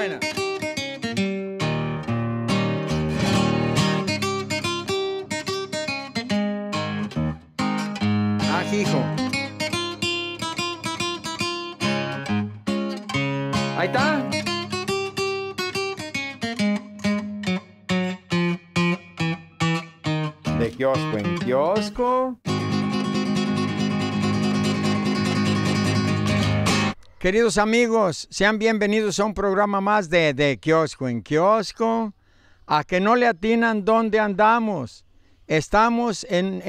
buena. Ajijo. Ah, Ahí está. De kiosco en kiosco. Queridos amigos, sean bienvenidos a un programa más de, de Kiosco en Kiosco. A que no le atinan dónde andamos. Estamos en,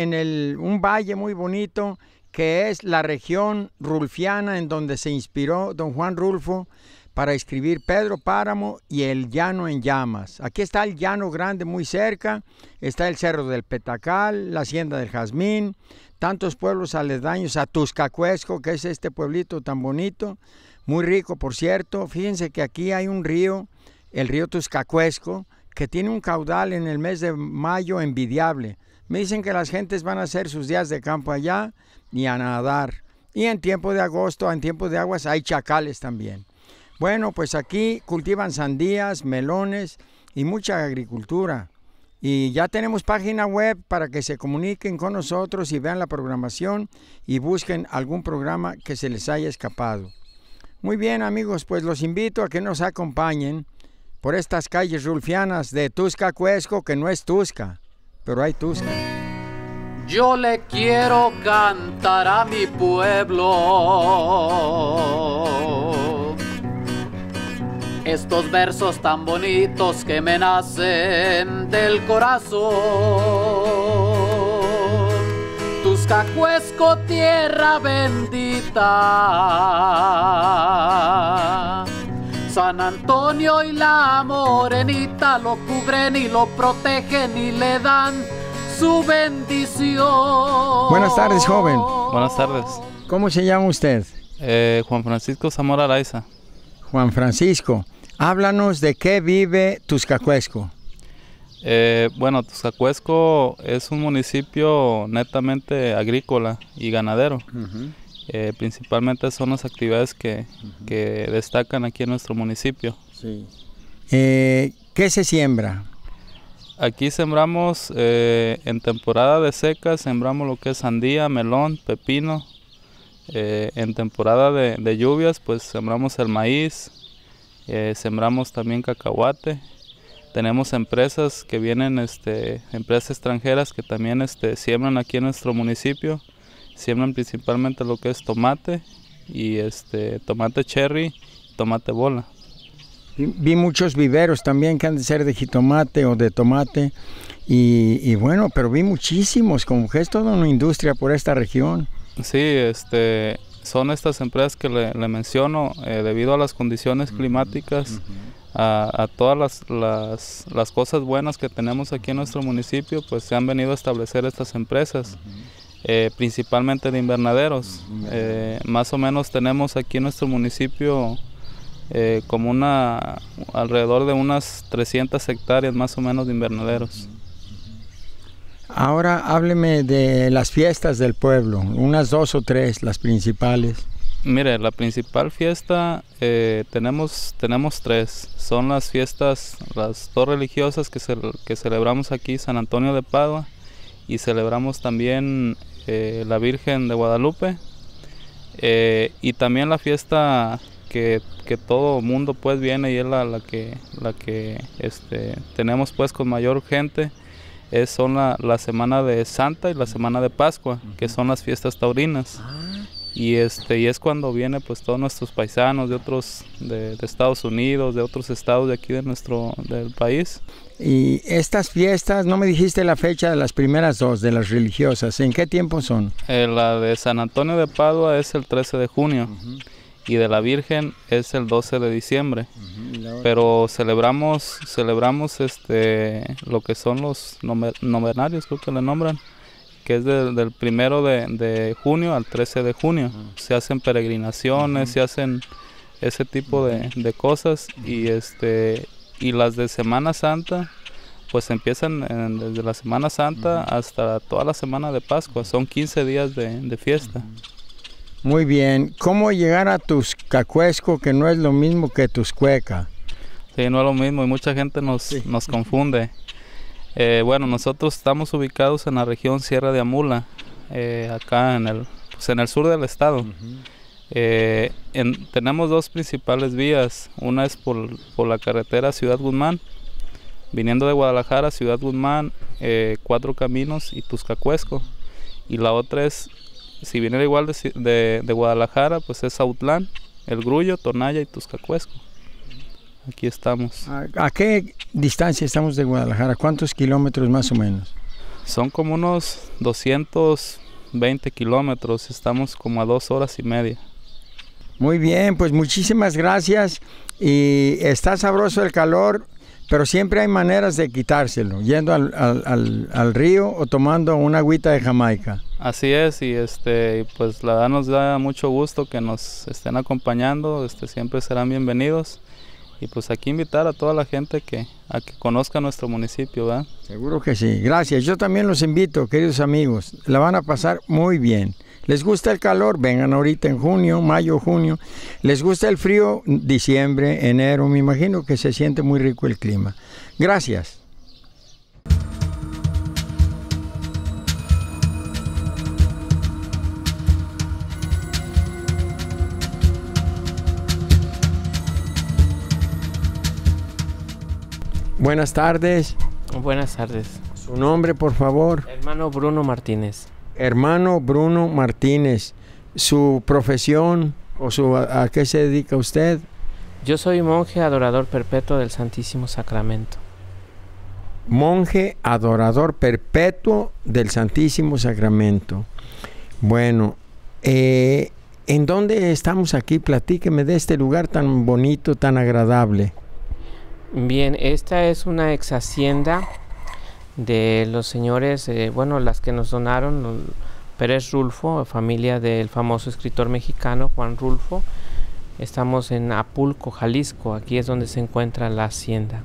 un valle muy bonito que es la región rulfiana en donde se inspiró don Juan Rulfo para escribir Pedro Páramo y el Llano en Llamas. Aquí está el Llano Grande muy cerca, está el Cerro del Petacal, la Hacienda del Jazmín, tantos pueblos aledaños a Tuscacuesco, que es este pueblito tan bonito, muy rico por cierto. Fíjense que aquí hay un río, el río Tuscacuesco, que tiene un caudal en el mes de mayo envidiable. Me dicen que las gentes van a hacer sus días de campo allá y a nadar. Y en tiempo de agosto, en tiempo de aguas, hay chacales también. Bueno, pues aquí cultivan sandías, melones y mucha agricultura. Y ya tenemos página web para que se comuniquen con nosotros y vean la programación y busquen algún programa que se les haya escapado. Muy bien amigos, pues los invito a que nos acompañen por estas calles rulfianas de Tusca Cuesco, que no es Tusca, pero hay Tusca. Yo le quiero cantar a mi pueblo estos versos tan bonitos que me nacen del corazón. Tuscacuesco, tierra bendita. San Antonio y la morenita lo cubren y lo protegen y le dan su bendición. Buenas tardes, joven. Buenas tardes. ¿Cómo se llama usted? Eh, Juan Francisco Zamora Laiza. Juan Francisco. Háblanos de qué vive Tuscacuesco. Eh, bueno, Tuscacuesco es un municipio netamente agrícola y ganadero. Eh, principalmente son las actividades que, destacan aquí en nuestro municipio. Sí. Eh, ¿Qué se siembra? Aquí sembramos en temporada de seca, sembramos lo que es sandía, melón, pepino. en temporada de lluvias, pues sembramos el maíz, eh, sembramos también cacahuate, tenemos empresas que vienen, este, empresas extranjeras que también este, siembran aquí en nuestro municipio, siembran principalmente lo que es tomate y este, tomate cherry, tomate bola. Vi muchos viveros también que han de ser de jitomate o de tomate y, y bueno, pero vi muchísimos, como que es toda una industria por esta región. Sí, este, son estas empresas que le, menciono eh, debido a las condiciones climáticas, a, todas las, cosas buenas que tenemos aquí en nuestro municipio, pues se han venido a establecer estas empresas. Eh, principalmente de eh, invernaderos. más o menos tenemos aquí en nuestro municipio como una alrededor de unas 300 hectáreas más o menos de invernaderos. Ahora hábleme de las fiestas del pueblo, unas dos o tres, las principales. Mire, la principal fiesta eh, tenemos, tenemos tres. Son las fiestas, las dos religiosas que, celebramos aquí, San Antonio de Padua, y celebramos también eh, la Virgen de Guadalupe, eh, y también la fiesta que, todo mundo pues viene y es la, que, la que este, tenemos pues con mayor gente es, son la, semana de Santa y la semana de Pascua, que son las fiestas taurinas. Ah. Y, este, y es cuando viene pues todos nuestros paisanos de otros, de, Estados Unidos, de otros estados de aquí de nuestro, del país. Y estas fiestas, no me dijiste la fecha de las primeras dos, de las religiosas, ¿en qué tiempo son? Eh, la de San Antonio de Padua es el 13 de junio y de la Virgen es el 12 de diciembre. pero celebramos celebramos este lo que son los novenarios, creo que le nombran, que es del primero de, junio al 13 de junio. Se hacen peregrinaciones, se hacen ese tipo de, cosas y este y las de Semana Santa pues empiezan desde la Semana Santa hasta toda la semana de Pascua, son 15 días de, fiesta. Muy bien. ¿Cómo llegar a Tuscacuesco, que no es lo mismo que Tuscueca? Sí, no es lo mismo y mucha gente nos, confunde. Eh, bueno, nosotros estamos ubicados en la región Sierra de Amula, eh, acá en el, pues, en el sur del estado. Eh, tenemos dos principales vías. Una es por, por, la carretera Ciudad Guzmán, viniendo de Guadalajara, Ciudad Guzmán, Cuatro Caminos y Tuscacuesco. Y la otra es si viene igual de, Guadalajara, pues es Autlán, El Grullo, Tornaya y Tuscacuesco. Aquí estamos. ¿A, ¿A, qué distancia estamos de Guadalajara? ¿Cuántos kilómetros más o menos? Son como unos 220 kilómetros, estamos como a dos horas y media. Muy bien, pues muchísimas gracias y está sabroso el calor. Pero siempre hay maneras de quitárselo, yendo al, al, al, río o tomando una agüita de Jamaica. Así es, y este, pues la verdad nos da mucho gusto que nos estén acompañando, este, siempre serán bienvenidos y pues aquí invitar a toda la gente que, a que conozca nuestro municipio, ¿verdad? Seguro que sí, gracias. Yo también los invito, queridos amigos, la van a pasar muy bien. ¿Les gusta el calor? Vengan ahorita en junio, mayo, junio. ¿Les gusta el frío? Diciembre, enero, me imagino que se siente muy rico el clima. Gracias. Buenas tardes. Buenas tardes. Su nombre, por favor. Hermano Bruno Martínez. Hermano Bruno Martínez. ¿Su profesión o su, a, qué se dedica usted? Yo soy monje adorador perpetuo del Santísimo Sacramento. Monje adorador perpetuo del Santísimo Sacramento. Bueno, eh, ¿en dónde estamos aquí? Platíqueme de este lugar tan bonito, tan agradable. Bien, esta es una ex hacienda de los señores, eh, bueno, las que nos donaron Pérez Rulfo, familia del famoso escritor mexicano Juan Rulfo. Estamos en Apulco, Jalisco, aquí es donde se encuentra la hacienda.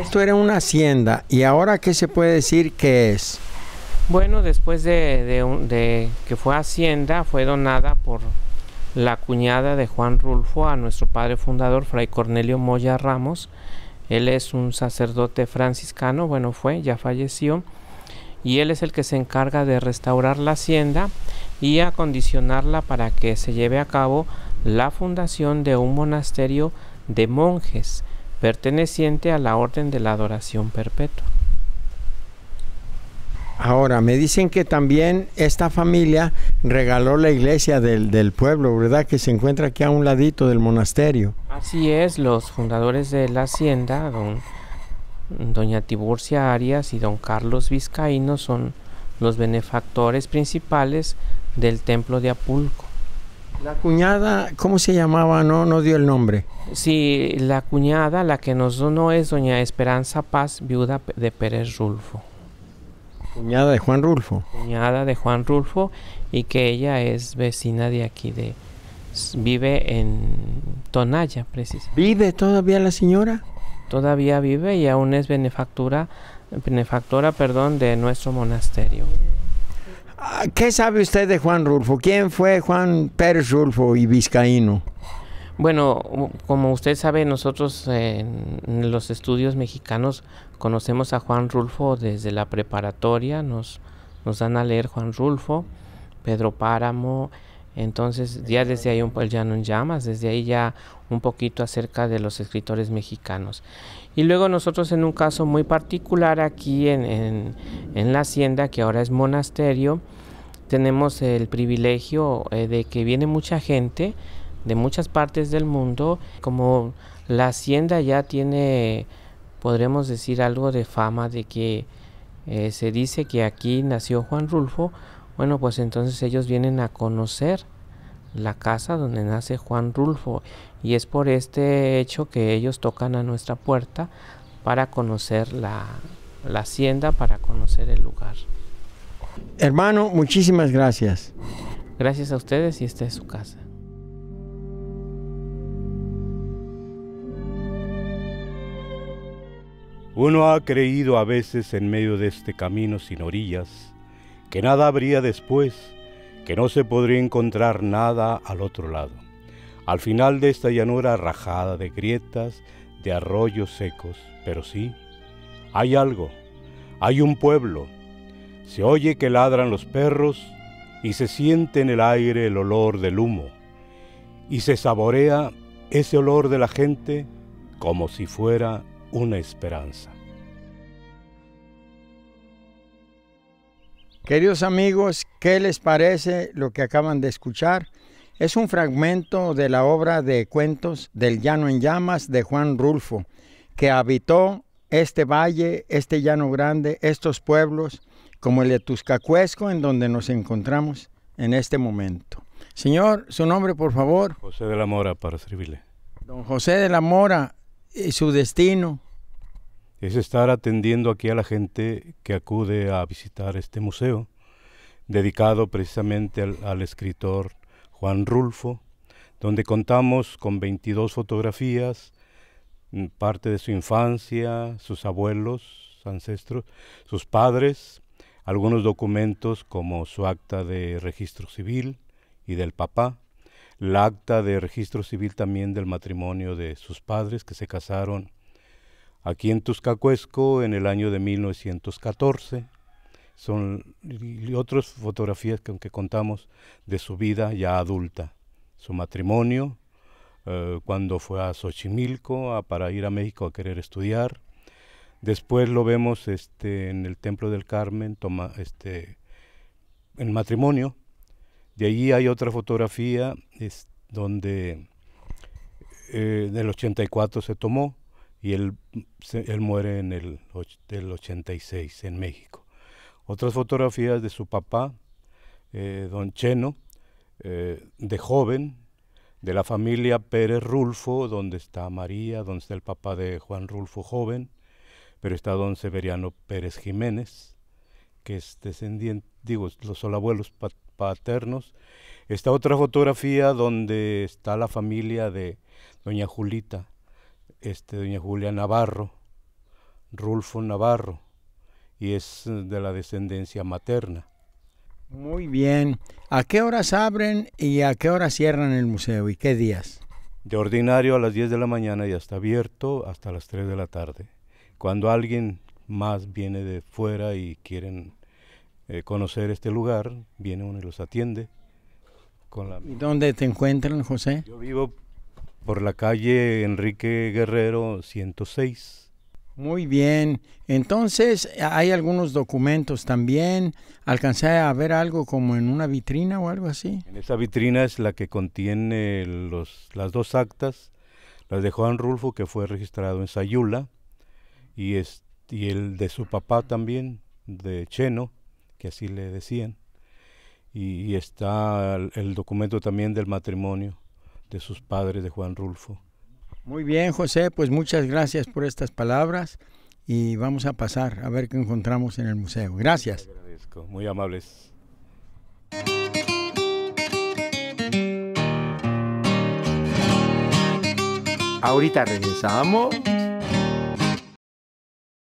Esto era una hacienda y ahora qué se puede decir que es? Bueno, después de que fue hacienda, fue donada por la cuñada de Juan Rulfo a nuestro padre fundador, Fray Cornelio Moya Ramos. Él es un sacerdote franciscano, bueno, fue, ya falleció, y él es el que se encarga de restaurar la hacienda y acondicionarla para que se lleve a cabo la fundación de un monasterio de monjes perteneciente a la Orden de la Adoración Perpetua. Ahora, me dicen que también esta familia regaló la iglesia del, pueblo, ¿verdad? Que se encuentra aquí a un ladito del monasterio. Así es, los fundadores de la hacienda, don, doña Tiburcia Arias y don Carlos Vizcaíno, son los benefactores principales del templo de Apulco. La cuñada, ¿cómo se llamaba? No, no dio el nombre. Sí, la cuñada, la que nos donó es doña Esperanza Paz, viuda de Pérez Rulfo. Cuñada de Juan Rulfo. Cuñada de Juan Rulfo y que ella es vecina de aquí de... Vive en Tonaya, precisamente. ¿Vive todavía la señora? Todavía vive y aún es benefactura, benefactora perdón, de nuestro monasterio. Ah, ¿Qué sabe usted de Juan Rulfo? ¿Quién fue Juan Pérez Rulfo y Vizcaíno? Bueno, como usted sabe, nosotros en los estudios mexicanos Conocemos a Juan Rulfo desde la preparatoria, nos, nos dan a leer Juan Rulfo, Pedro Páramo, entonces ya desde ahí un, ya no llamas, desde ahí ya un poquito acerca de los escritores mexicanos. Y luego nosotros en un caso muy particular aquí en, en, la hacienda, que ahora es monasterio, tenemos el privilegio eh, de que viene mucha gente de muchas partes del mundo, como la hacienda ya tiene podremos decir algo de fama de que eh, se dice que aquí nació Juan Rulfo, bueno, pues entonces ellos vienen a conocer la casa donde nace Juan Rulfo y es por este hecho que ellos tocan a nuestra puerta para conocer la, la hacienda, para conocer el lugar. Hermano, muchísimas gracias. Gracias a ustedes y esta es su casa. Uno ha creído a veces en medio de este camino sin orillas, que nada habría después, que no se podría encontrar nada al otro lado, al final de esta llanura rajada de grietas, de arroyos secos, pero sí, hay algo, hay un pueblo, se oye que ladran los perros y se siente en el aire el olor del humo, y se saborea ese olor de la gente como si fuera una esperanza. Queridos amigos, ¿qué les parece lo que acaban de escuchar? Es un fragmento de la obra de cuentos del Llano en Llamas de Juan Rulfo, que habitó este valle, este llano grande, estos pueblos, como el de Tuscacuesco, en donde nos encontramos en este momento. Señor, su nombre, por favor. José de la Mora, para servirle. Don José de la Mora, eh, su destino. Es estar atendiendo aquí a la gente que acude a visitar este museo, dedicado precisamente al, escritor Juan Rulfo, donde contamos con 22 fotografías, mm, parte de su infancia, sus abuelos, ancestros, sus padres, algunos documentos como su acta de registro civil y del papá, la acta de registro civil también del matrimonio de sus padres que se casaron aquí en Tuscacuesco en el año de 1914. Son otras fotografías que, aunque contamos de su vida ya adulta, su matrimonio, eh, cuando fue a Xochimilco para ir a México a querer estudiar. Después lo vemos este, en el Templo del Carmen, toma, este, en matrimonio, de allí hay otra fotografía es donde en el 84 se tomó y él, muere en el, 86 en México. Otras fotografías de su papá, eh, don Cheno, eh, de joven, de la familia Pérez Rulfo, donde está María, donde está el papá de Juan Rulfo joven, pero está don Severiano Pérez Jiménez, que es descendiente, digo, los abuelos paternos, paternos. esta otra fotografía donde está la familia de doña Julita, este, doña Julia Navarro, Rulfo Navarro, y es de la descendencia materna. Muy bien. ¿A qué horas abren y a qué horas cierran el museo y qué días? De ordinario a las 10 de la mañana ya está abierto hasta las 3 de la tarde. Cuando alguien más viene de fuera y quieren eh, conocer este lugar, viene uno y los atiende. Con la... ¿Y dónde te encuentran, José? Yo vivo por la calle Enrique Guerrero 106. Muy bien, entonces hay algunos documentos también. ¿Alcancé a ver algo como en una vitrina o algo así? En esa vitrina es la que contiene los, las dos actas, las de Juan Rulfo que fue registrado en Sayula y, y el de su papá también, de Cheno, que así le decían. Y, está el, documento también del matrimonio de sus padres, de Juan Rulfo. Muy bien, José, pues muchas gracias por estas palabras y vamos a pasar a ver qué encontramos en el museo. Gracias. agradezco, muy amables. Ahorita regresamos.